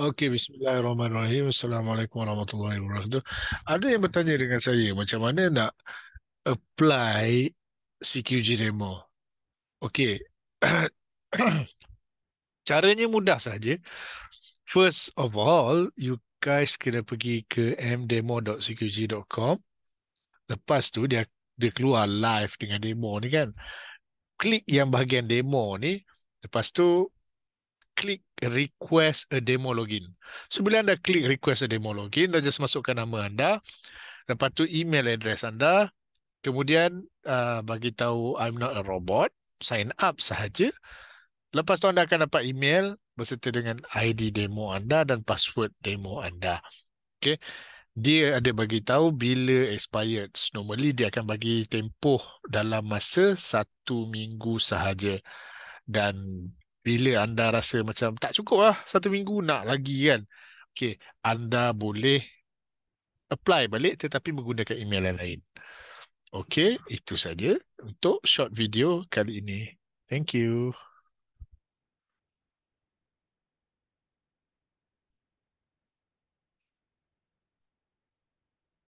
Okey, bismillahirrahmanirrahim. Assalamualaikum warahmatullahi wabarakatuh. Ada yang bertanya dengan saya, macam mana nak apply CQG demo? Okey. Caranya mudah saja. First of all, you guys kena pergi ke mdemo.cqg.com. Lepas tu, dia dia keluar live dengan demo ni kan. Klik yang bahagian demo ni. Lepas tu, klik request a demo login. So bila anda klik request a demo login, anda just masukkan nama anda, lepas tu email address anda, kemudian uh, bagi tahu I'm not a robot, sign up sahaja. Lepas tu anda akan dapat email berserta dengan ID demo anda dan password demo anda. Okay. Dia ada bagi tahu bila expired. Normally dia akan bagi tempoh dalam masa satu minggu sahaja. Dan bila anda rasa macam tak cukup lah satu minggu nak lagi kan okay anda boleh apply balik tetapi menggunakan email yang lain okay itu saja untuk short video kali ini thank you